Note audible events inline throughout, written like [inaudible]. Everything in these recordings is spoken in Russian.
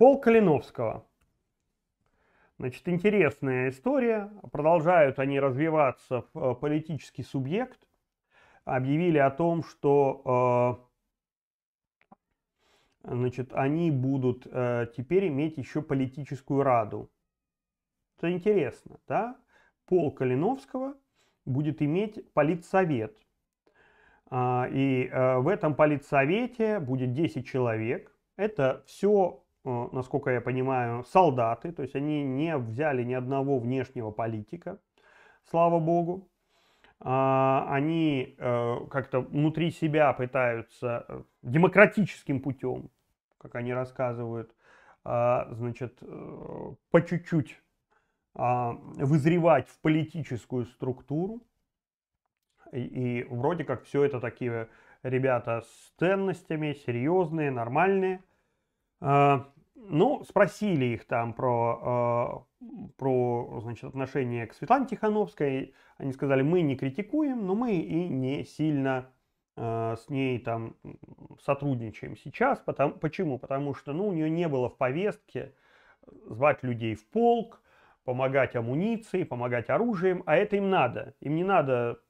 Пол Калиновского. Значит, интересная история. Продолжают они развиваться в э, политический субъект. Объявили о том, что э, значит, они будут э, теперь иметь еще политическую раду. Это интересно, да? Пол Калиновского будет иметь политсовет. А, и в этом политсовете будет 10 человек. Это все Э, насколько я понимаю, солдаты, то есть они не взяли ни одного внешнего политика, слава богу. А, они э, как-то внутри себя пытаются э, демократическим путем, как они рассказывают, а, значит, по чуть-чуть а, вызревать в политическую структуру. И, вроде как все это такие ребята с ценностями, серьезные, нормальные – а, ну, спросили их там про, а, про значит, отношение к Светлане Тихановской. Они сказали, мы не критикуем, но мы и не сильно а, с ней там сотрудничаем сейчас. Потому, почему? Потому что ну, у нее не было в повестке звать людей в полк, помогать амуницией, помогать оружием, а это им надо. Им не надо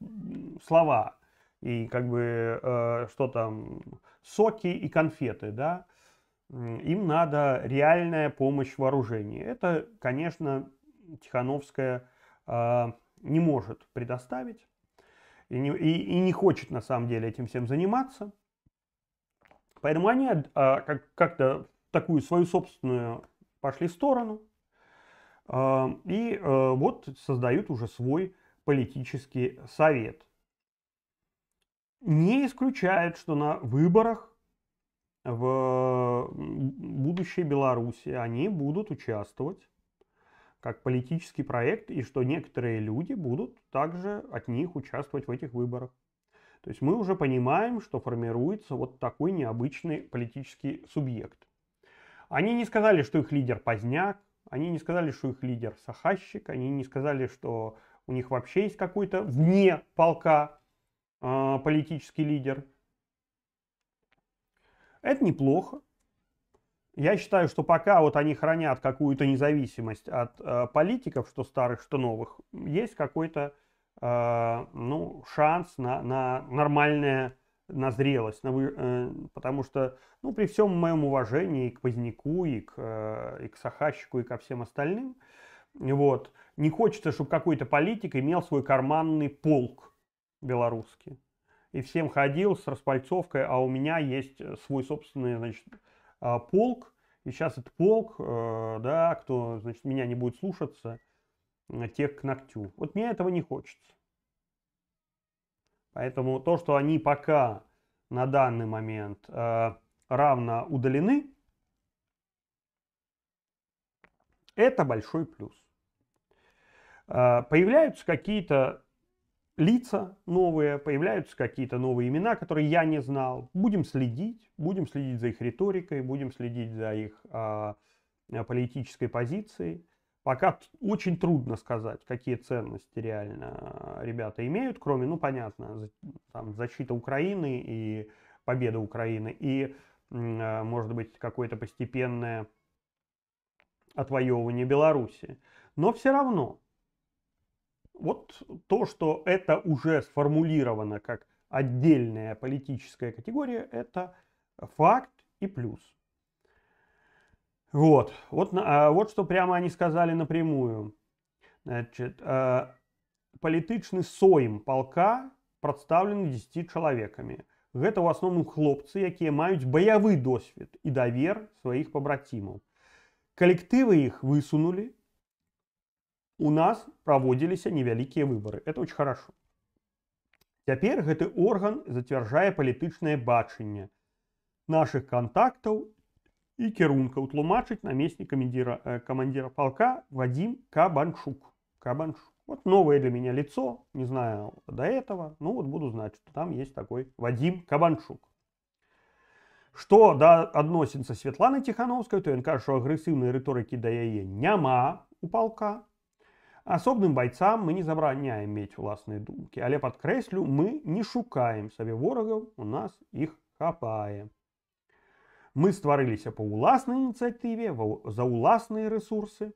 слова и как бы э, что там соки и конфеты, да им надо реальная помощь в вооружении. Это, конечно, Тихановская э, не может предоставить и не, и, и не хочет на самом деле этим всем заниматься. Поэтому они э, как, то такую свою собственную пошли в сторону э, и э, вот создают уже свой политический совет. Не исключает, что на выборах в будущей Беларуси, они будут участвовать как политический проект, и что некоторые люди будут также от них участвовать в этих выборах. То есть мы уже понимаем, что формируется вот такой необычный политический субъект. Они не сказали, что их лидер поздняк, они не сказали, что их лидер сахащик, они не сказали, что у них вообще есть какой-то вне полка э, политический лидер. Это неплохо. Я считаю, что пока вот они хранят какую-то независимость от э, политиков, что старых, что новых, есть какой-то э, ну, шанс на, на нормальное на зрелость, на вы, э, потому что, ну, при всем моем уважении и к Поздняку, и к, э, и к Сахащику, и ко всем остальным, вот, не хочется, чтобы какой-то политик имел свой карманный полк белорусский и всем ходил с распальцовкой, а у меня есть э, свой собственный, значит, а, полк, и сейчас этот полк, э, да, кто, значит, меня не будет слушаться, э, тех к ногтю. Вот мне этого не хочется. Поэтому то, что они пока на данный момент равно удалены, это большой плюс. Появляются какие-то лица новые, появляются какие-то новые имена, которые я не знал. Будем следить, будем следить за их риторикой, будем следить за их э, политической позицией. Пока очень трудно сказать, какие ценности реально а, ребята имеют, кроме, ну, понятно, там, защита Украины и победа Украины, и, э, может быть, какое-то постепенное отвоевывание Беларуси. Но все равно вот то, что это уже сформулировано как отдельная политическая категория, это факт и плюс. Вот, вот, а, вот что прямо они сказали напрямую. Значит, э, палітычны соим полка прадстаўлены 10 человеками. Это в основном хлопцы, которые имеют боевой досвед и довер своих пабрацімаў. Коллективы их высунули у нас праводзіліся невялікія выборы, это очень хорошо Теперь этот орган зацвярджае палітычнае бачанне наших контактаў і кірункаў тлумачыць намеснік камандзіра э, командира полка Вадим кабанчук кабанчук вот новое для меня лицо не знаю до этого ну вот буду знать что там есть такой вадим кабанчук что да относится Светланы Тихановской, то ён кажа агрэсіўнай рыторыкі да яе няма у полка. Особным бойцам мы не забраняем иметь уласныя думкі, але падкрэслю мы не шукаем себе ворагаў, у нас их хапаем. Мы створились по ўласнай инициативе, за ўласныя ресурсы.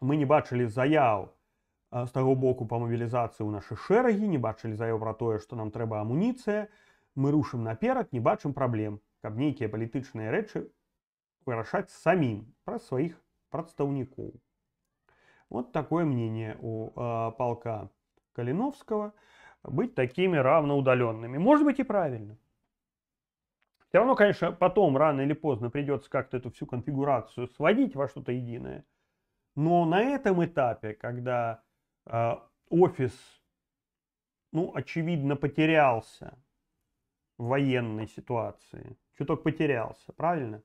Мы не бачили заяў э, с того боку по мобилизации у нашей шероги, не бачили заяў про то, что нам треба амуниция. Мы рушим наперед, не бачим проблем. каб нейкія палітычныя рэчы вырашаць самім праз сваіх прадстаўнікоў. Вот такое мнение у э, полка Калиновского. Быть такими равноудаленными. Может быть и правильно. Все равно, конечно, потом, рано или поздно, придется как-то эту всю конфигурацию сводить во что-то единое. Но на этом этапе, когда э, офис, ну, очевидно, потерялся в военной ситуации, чуток потерялся, правильно?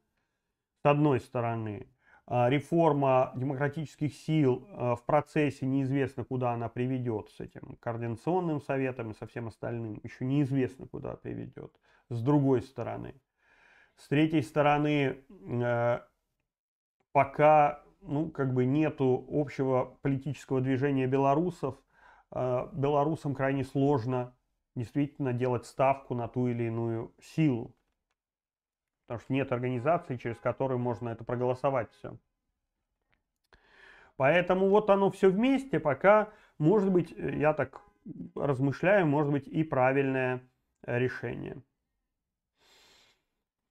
С одной стороны, а, реформа демократических сил а, в процессе неизвестно, куда она приведет с этим координационным советом и со всем остальным, еще неизвестно, куда приведет. С другой стороны. С третьей стороны, э, пока ну, как бы нету общего политического движения белорусов, а, белорусам крайне сложно действительно делать ставку на ту или иную силу потому что нет организации, через которую можно это проголосовать все. Поэтому вот оно все вместе, пока, может быть, э, я так размышляю, может быть и правильное э, решение.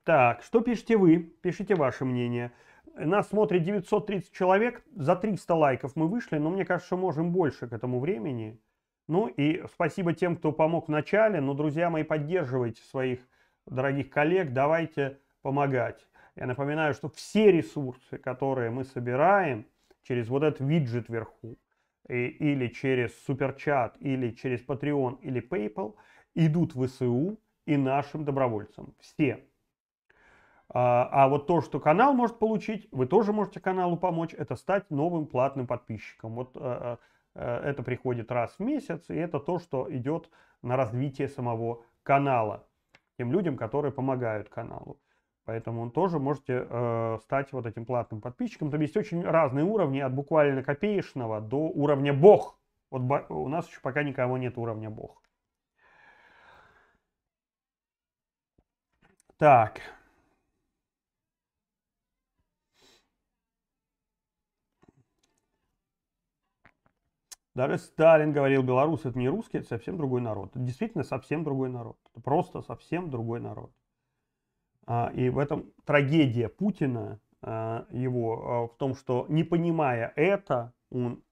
Так, что пишете вы? Пишите ваше мнение. Нас смотрит 930 человек, за 300 лайков мы вышли, но мне кажется, что можем больше к этому времени. Ну и спасибо тем, кто помог в начале, но, друзья мои, поддерживайте своих дорогих коллег, давайте помогать. Я напоминаю, что все ресурсы, которые мы собираем через вот этот виджет вверху, и, или через суперчат, или через Patreon, или PayPal, идут в СУ и нашим добровольцам. Все. А, а вот то, что канал может получить, вы тоже можете каналу помочь, это стать новым платным подписчиком. Вот а, а, это приходит раз в месяц, и это то, что идет на развитие самого канала тем людям, которые помогают каналу. Поэтому он тоже можете э, стать вот этим платным подписчиком. Там есть очень разные уровни, от буквально копеечного до уровня бог. Вот у нас еще пока никого нет уровня бог. Так. Даже Сталин говорил, белорусы это не русские, это совсем другой народ. Это действительно совсем другой народ. Это просто совсем другой народ. А, и в этом трагедия Путина, а, его а, в том, что не понимая это, он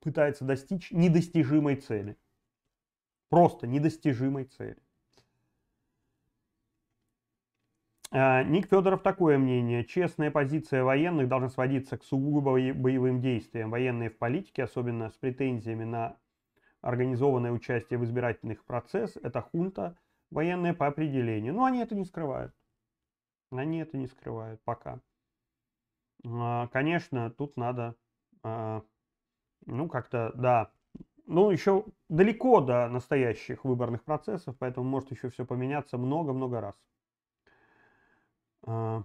пытается достичь недостижимой цели. Просто недостижимой цели. Ник Федоров такое мнение. Честная позиция военных должна сводиться к сугубо боевым действиям. Военные в политике, особенно с претензиями на организованное участие в избирательных процессах, это хунта военная по определению. Но они это не скрывают. Они это не скрывают пока. А, конечно, тут надо, а, ну, как-то, да, ну, еще далеко до настоящих выборных процессов, поэтому может еще все поменяться много-много раз. А.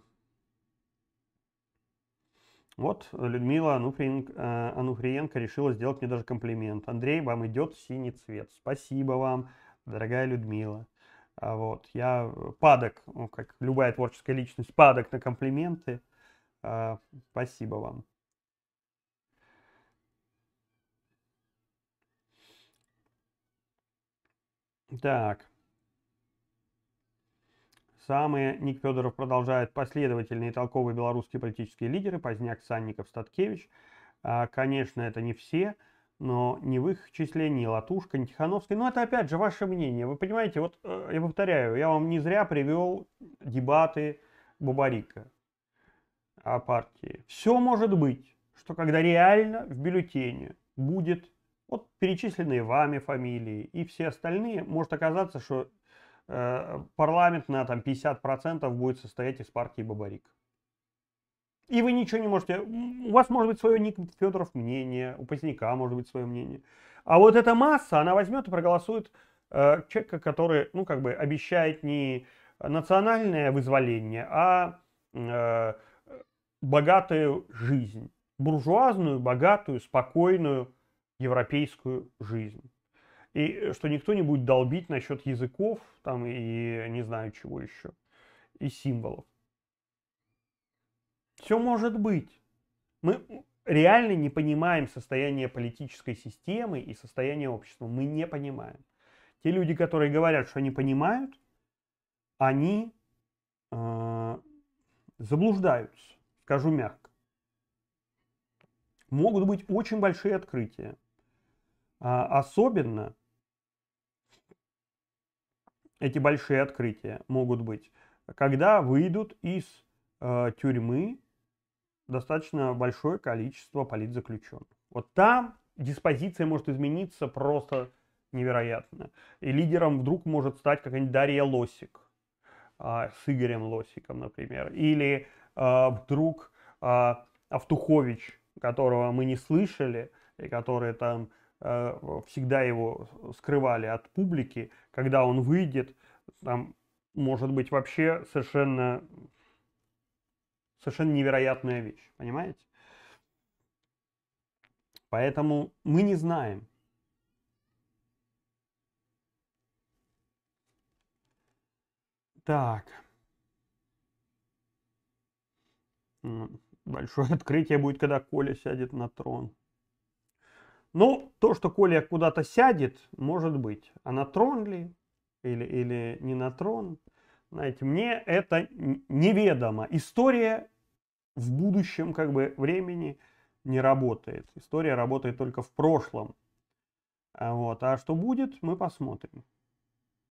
Вот Людмила э, Ануфриенко, решила сделать мне даже комплимент. Андрей, вам идет синий цвет. Спасибо вам, дорогая Людмила. А вот. Я падок, ну, как любая творческая личность, падок на комплименты. А, спасибо вам. Так. Самые Ник Федоров продолжает последовательные толковые белорусские политические лидеры, Поздняк, Санников, Статкевич. А, конечно, это не все но не в их числе ни Латушка, ни Тихановский. Но это опять же ваше мнение. Вы понимаете, вот э, я повторяю, я вам не зря привел дебаты Бабарика о партии. Все может быть, что когда реально в бюллетене будет вот перечисленные вами фамилии и все остальные, может оказаться, что э, парламент на там 50% будет состоять из партии Бабарик. И вы ничего не можете. У вас может быть свое Ник Федоров мнение, у Поздняка может быть свое мнение. А вот эта масса, она возьмет и проголосует э, человека, который, ну, как бы обещает не национальное вызволение, а э, богатую жизнь. Буржуазную, богатую, спокойную европейскую жизнь. И э, что никто не будет долбить насчет языков там и не знаю чего еще, и символов. Все может быть. Мы реально не понимаем состояние политической системы и состояние общества. Мы не понимаем. Те люди, которые говорят, что они понимают, они э, заблуждаются, скажу мягко. Могут быть очень большие открытия. А особенно эти большие открытия могут быть, когда выйдут из э, тюрьмы достаточно большое количество политзаключенных. Вот там диспозиция может измениться просто невероятно. И лидером вдруг может стать какая-нибудь Дарья Лосик а, с Игорем Лосиком, например. Или а, вдруг а, Автухович, которого мы не слышали, и который там а, всегда его скрывали от публики, когда он выйдет, там может быть вообще совершенно совершенно невероятная вещь, понимаете? Поэтому мы не знаем. Так. Ну, большое [laughs] открытие будет, когда Коля сядет на трон. Ну, то, что Коля куда-то сядет, может быть. А на трон ли? Или, или не на трон? Знаете, мне это неведомо. История в будущем как бы времени не работает. История работает только в прошлом. А вот. А что будет, мы посмотрим.